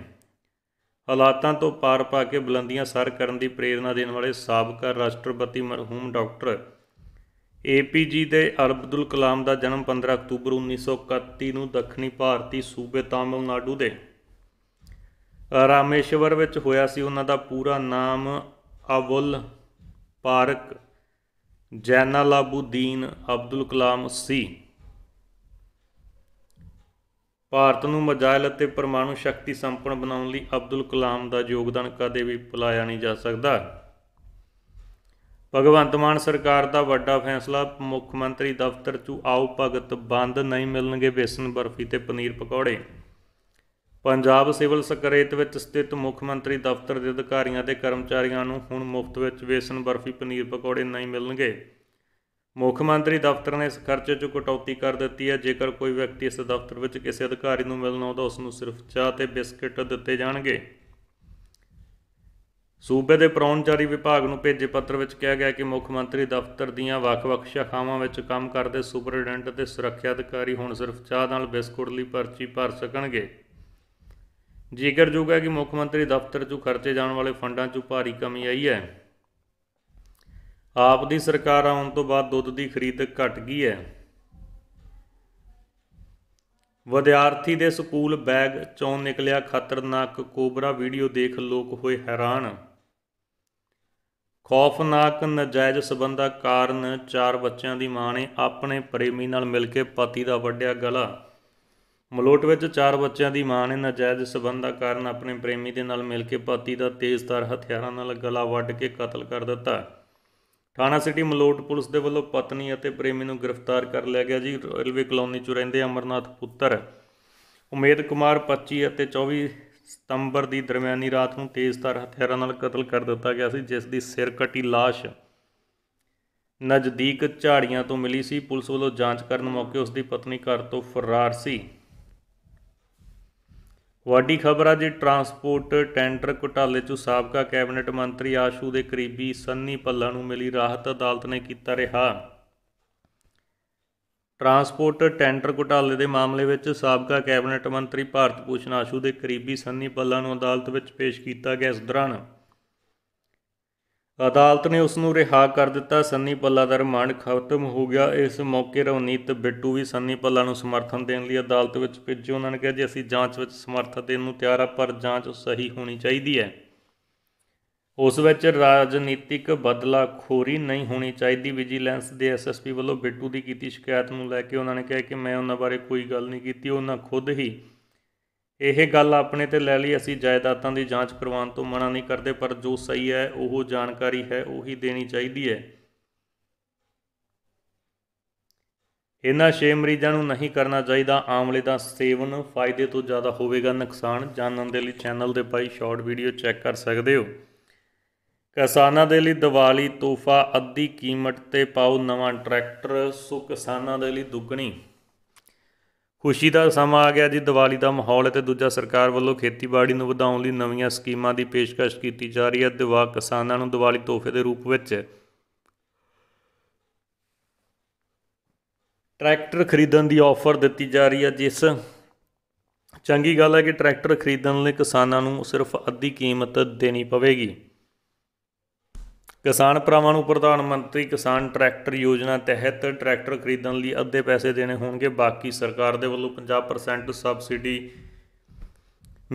ਹਾਲਾਤਾਂ ਤੋਂ ਪਾਰ ਪਾ ਕੇ ਬੁਲੰਦੀਆਂ ਸਰ ਕਰਨ ਦੀ ਪ੍ਰੇਰਣਾ ਦੇਣ ਵਾਲੇ ਸਾਬਕਾ ਰਾਸ਼ਟਰਪਤੀ ਮਰਹੂਮ ਡਾਕਟਰ ਏਪੀਜੀ ਦੇ ਅਬਦੁਲ ਕਲਾਮ ਦਾ ਜਨਮ 15 ਅਕਤੂਬਰ 1931 ਨੂੰ ਦੱਖਣੀ ਭਾਰਤੀ ਸੂਬੇ ਤਾਮਿਲਨਾਡੂ ਦੇ ਰਾਮੇਸ਼ਵਰ ਵਿੱਚ ਹੋਇਆ ਸੀ ਉਹਨਾਂ ਦਾ ਪੂਰਾ ਨਾਮ ਅਬੁਲ ਪਾਰਕ ਜੈਨਲਾਬੂਦੀਨ ਅਬਦੁਲ ਕਲਾਮ ਸੀ ਭਾਰਤ ਨੂੰ ਮਜਾਇਲ ਅਤੇ ਪਰਮਾਣੂ ਸ਼ਕਤੀ ਸੰਪੰਨ ਬਣਾਉਣ ਲਈ ਅਬਦੁਲ ਕਲਾਮ ਦਾ ਯੋਗਦਾਨ ਕਦੇ ਵੀ ਭੁਲਾਇਆ ਨਹੀਂ ਜਾ ਸਕਦਾ ਭਗਵੰਤ ਮਾਨ ਸਰਕਾਰ ਦਾ ਵੱਡਾ ਫੈਸਲਾ ਮੁੱਖ ਮੰਤਰੀ ਦਫ਼ਤਰ 'ਚ ਆਉ ਭਗਤ ਬੰਦ ਨਹੀਂ ਮਿਲਣਗੇ ਬੇਸਨ ਬਰਫੀ ਤੇ ਪਨੀਰ ਪਕੌੜੇ ਪੰਜਾਬ ਸਿਵਲ ਸਕਰੇਤ ਵਿੱਚ ਸਥਿਤ ਮੁੱਖ ਮੰਤਰੀ ਦਫ਼ਤਰ ਦੇ ਅਧਿਕਾਰੀਆਂ ਤੇ ਕਰਮਚਾਰੀਆਂ ਨੂੰ ਹੁਣ ਮੁਫਤ ਵਿੱਚ ਬੇਸਨ ਬਰਫੀ ਪਨੀਰ ਪਕੌੜੇ ਨਹੀਂ ਮਿਲਣਗੇ ਮੁੱਖ ਮੰਤਰੀ ਦਫ਼ਤਰ ਨੇ ਇਸ ਖਰਚੇ 'ਚ ਕਟੌਤੀ ਕਰ ਦਿੱਤੀ ਹੈ ਜੇਕਰ ਕੋਈ ਵਿਅਕਤੀ ਇਸ ਦਫ਼ਤਰ ਵਿੱਚ ਕਿਸੇ ਅਧਿਕਾਰੀ ਨੂੰ ਮਿਲਣਾ ਆਉਂਦਾ ਉਸ ਨੂੰ ਸਿਰਫ ਚਾਹ ਤੇ ਬਿਸਕਟ ਦਿੱਤੇ ਜਾਣਗੇ ਸੂਬੇ ਦੇ ਪ੍ਰੌਣਚਾਰੀ ਵਿਭਾਗ ਨੂੰ ਭੇਜੇ ਪੱਤਰ ਵਿੱਚ ਕਿਹਾ ਗਿਆ ਕਿ ਮੁੱਖ ਮੰਤਰੀ ਦਫ਼ਤਰ ਦੀਆਂ ਵੱਖ-ਵੱਖ ਸ਼ਾਖਾਵਾਂ ਵਿੱਚ ਕੰਮ ਕਰਦੇ ਸੁਪਰਡੈਂਟ ਅਤੇ ਸੁਰੱਖਿਆ ਅਧਿਕਾਰੀ ਹੁਣ ਸਿਰਫ ਚਾਹ ਨਾਲ ਬਿਸਕੁਟ ਲਈ ਪਰਚੀ ਭਰ ਸਕਣਗੇ ਜੇਕਰ ਹੈ ਕਿ ਮੁੱਖ ਮੰਤਰੀ ਦਫ਼ਤਰ 'ਚੋਂ ਖਰਚੇ ਜਾਣ ਵਾਲੇ ਫੰਡਾਂ 'ਚੋਂ ਭਾਰੀ ਕਮੀ ਆਈ ਹੈ ਆਪ ਦੀ ਸਰਕਾਰ ਆਉਣ ਤੋਂ ਬਾਅਦ ਦੁੱਧ ਦੀ ਖਰੀਦ ਘਟ ਗਈ ਹੈ ਵਿਦਿਆਰਥੀ ਦੇ ਸਕੂਲ ਬੈਗ ਚੋਂ ਨਿਕਲਿਆ ਖਤਰਨਾਕ ਕੋਬਰਾ ਵੀਡੀਓ ਦੇਖ ਲੋਕ ਹੋਏ ਹੈਰਾਨ ਖੌਫਨਾਕ ਨਜਾਇਜ਼ ਸਬੰਧਾ ਕਾਰਨ ਚਾਰ ਬੱਚਿਆਂ ਦੀ ਮਾਂ ਨੇ ਆਪਣੇ ਪ੍ਰੇਮੀ ਨਾਲ ਮਿਲ ਕੇ ਪਤੀ ਦਾ ਵੱਡਿਆ ਗਲਾ ਮਲੋਟ ਵਿੱਚ ਚਾਰ ਬੱਚਿਆਂ ਦੀ ਮਾਂ ਨੇ ਨਜਾਇਜ਼ ਸਬੰਧਾ ਕਾਰਨ ਆਪਣੇ ਪ੍ਰੇਮੀ ਦੇ ਨਾਲ ਮਿਲ ਕੇ ਪਤੀ ਦਾ ਤੇਜ਼ਧਾਰ ਹਥਿਆਰਾਂ ਨਾਲ ਗਲਾ ਵੱਢ ਕੇ ਕਤਲ ਕਰ ਦਿੱਤਾ ਥਾਣਾ ਸਿਟੀ ਮਲੋਟ ਪੁਲਿਸ ਦੇ ਵੱਲੋਂ ਪਤਨੀ ਅਤੇ ਪ੍ਰੇਮੀ ਨੂੰ ਗ੍ਰਿਫਤਾਰ ਕਰ ਲਿਆ ਗਿਆ ਜੀ ਰੇਲਵੇ ਕਲੋਨੀ 'ਚ ਰਹਿੰਦੇ ਅਮਰਨਾਥ ਪੁੱਤਰ ਉਮੇਦ ਕੁਮਾਰ 25 ਅਤੇ 24 ਸਤੰਬਰ ਦੀ ਦਰਮਿਆਨੀ ਰਾਤ ਨੂੰ ਤੇਜ਼ਧਾਰ ਹਥਿਆਰਾਂ ਨਾਲ ਕਤਲ ਕਰ ਦਿੱਤਾ ਗਿਆ ਸੀ ਜਿਸ ਦੀ ਸਿਰ ਕੱਟੀ ਲਾਸ਼ ਨਜ਼ਦੀਕ ਝਾੜੀਆਂ ਤੋਂ ਮਿਲੀ ਸੀ ਪੁਲਿਸ ਵੱਲੋਂ ਜਾਂਚ ਕਰਨ ਮੌਕੇ ਉਸ ਦੀ ਪਤਨੀ ਘਰ ਤੋਂ ਫਰਾਰ ਸੀ ਵੱਡੀ ਖਬਰ ਆ ਜੀ ਟਰਾਂਸਪੋਰਟ ਟੈਂਡਰ ਘੁਟਾਲੇ 'ਚ ਸਾਬਕਾ ਕੈਬਨਿਟ ਮੰਤਰੀ ਆਸ਼ੂ ਦੇ ਕਰੀਬੀ ਸੰਨੀ ਪੱਲਾ ਨੂੰ ਮਿਲੀ ਰਾਹਤ ਅਦਾਲਤ ਨੇ ਕੀਤਾ ਰਿਹਾ ਟਰਾਂਸਪੋਰਟ ਟੈਂਡਰ ਘੁਟਾਲੇ ਦੇ ਮਾਮਲੇ ਵਿੱਚ ਸਾਬਕਾ ਕੈਬਨਿਟ ਮੰਤਰੀ ਭਾਰਤ ਭੂਸ਼ਣ ਆਸ਼ੂ ਦੇ ਕਰੀਬੀ ਸੰਨੀ ਪੱਲਾ ਨੂੰ ਅਦਾਲਤ ਵਿੱਚ ਪੇਸ਼ ਕੀਤਾ ਗਿਆ ਇਸ ਦੌਰਾਨ ਅਦਾਲਤ ਨੇ ਉਸ ਨੂੰ ਰਿਹਾ ਕਰ ਦਿੱਤਾ ਸੰਨੀ ਪੱਲਾ ਦਾ ਰਿਮਾਂਡ ਖਤਮ ਹੋ ਗਿਆ ਇਸ ਮੌਕੇ ਰਵਨੀਤ ਬਿੱਟੂ ਵੀ ਸੰਨੀ ਪੱਲਾ ਨੂੰ ਸਮਰਥਨ ਦੇਣ ਲਈ ਅਦਾਲਤ ਵਿੱਚ ਪੁੱਜੇ ਉਹਨਾਂ ਨੇ ਕਿਹਾ ਜੀ ਅਸੀਂ ਜਾਂਚ ਵਿੱਚ ਸਮਰਥਨ ਦੇਣ ਨੂੰ ਤਿਆਰ ਆ ਪਰ ਜਾਂਚ ਸਹੀ ਹੋਣੀ ਚਾਹੀਦੀ ਹੈ ਉਸ ਵਿੱਚ ਰਾਜਨੀਤਿਕ ਬਦਲਾਖੋਰੀ ਨਹੀਂ ਹੋਣੀ ਚਾਹੀਦੀ ਵਿਜੀਲੈਂਸ ਦੇ ਐਸਐਸਪੀ ਵੱਲੋਂ ਬਿੱਟੂ ਦੀ ਕੀਤੀ ਸ਼ਿਕਾਇਤ ਨੂੰ ਲੈ ਕੇ ਉਹਨਾਂ ਨੇ ਕਿਹਾ ਕਿ ਮੈਂ ਉਹਨਾਂ ਬਾਰੇ ਕੋਈ ਗੱਲ ਨਹੀਂ ਕੀਤੀ ਉਹਨਾਂ ਖੁਦ ਹੀ ਇਹ ਗੱਲ ਆਪਣੇ ਤੇ ਲੈ ਲਈ ਅਸੀਂ ਜਾਇਦਾਦਾਂ ਦੀ ਜਾਂਚ ਕਰਵਾਉਣ ਤੋਂ ਮਨਾ ਨਹੀਂ ਕਰਦੇ ਪਰ ਜੋ ਸਹੀ ਹੈ ਉਹ ਜਾਣਕਾਰੀ ਹੈ ਉਹੀ ਦੇਣੀ ਚਾਹੀਦੀ ਹੈ ਇਹਨਾਂ ਛੇ ਮਰੀਜ਼ਾਂ ਨੂੰ ਨਹੀਂ ਕਰਨਾ ਚਾਹੀਦਾ ਆਮਲੇ ਦਾ ਸੇਵਨ ਫਾਇਦੇ ਤੋਂ ਜ਼ਿਆਦਾ ਹੋਵੇਗਾ ਨੁਕਸਾਨ ਜਾਣਨ ਦੇ ਲਈ ਚੈਨਲ ਦੇ ਪਾਈ ਸ਼ਾਰਟ ਵੀਡੀਓ ਚੈੱਕ ਕਰ ਸਕਦੇ ਹੋ ਕਿਸਾਨਾਂ ਦੇ ਲਈ ਦੀਵਾਲੀ ਤੋਹਫਾ ਅੱਧੀ ਕੀਮਤ ਤੇ ਪਾਓ ਨਵਾਂ ਟਰੈਕਟਰ ਸੋ ਕਿਸਾਨਾਂ ਦੇ ਲਈ ਦੁੱਗਣੀ ਖੁਸ਼ੀ ਦਾ ਸਮਾਂ ਆ ਗਿਆ ਜੀ ਦੀਵਾਲੀ ਦਾ ਮਾਹੌਲ ਹੈ ਤੇ ਦੂਜਾ ਸਰਕਾਰ ਵੱਲੋਂ ਖੇਤੀਬਾੜੀ ਨੂੰ ਵਧਾਉਣ ਲਈ ਨਵੀਆਂ ਸਕੀਮਾਂ ਦੀ ਪੇਸ਼ਕਸ਼ ਕੀਤੀ ਜਾ ਰਹੀ ਹੈ ਦਿਵਾ ਕਿਸਾਨਾਂ ਨੂੰ ਦੀਵਾਲੀ ਤੋਹਫੇ ਦੇ ਰੂਪ ਵਿੱਚ ਟਰੈਕਟਰ ਖਰੀਦਣ ਦੀ ਆਫਰ ਦਿੱਤੀ ਜਾ ਰਹੀ ਹੈ ਜਿਸ ਚੰਗੀ ਗੱਲ ਹੈ ਕਿ ਟਰੈਕਟਰ ਖਰੀਦਣ ਲਈ ਕਿਸਾਨਾਂ ਨੂੰ ਸਿਰਫ ਅੱਧੀ ਕੀਮਤ ਦੇਣੀ ਪਵੇਗੀ ਕਿਸਾਨ ਭਰਾਵਾਂ ਨੂੰ ਪ੍ਰਧਾਨ ਮੰਤਰੀ ਕਿਸਾਨ ਟਰੈਕਟਰ ਯੋਜਨਾ ਤਹਿਤ ਟਰੈਕਟਰ ਖਰੀਦਣ ਲਈ ਅੱਧੇ ਪੈਸੇ ਦੇਣੇ ਹੋਣਗੇ ਬਾਕੀ ਸਰਕਾਰ ਦੇ ਵੱਲੋਂ 50% ਸਬਸਿਡੀ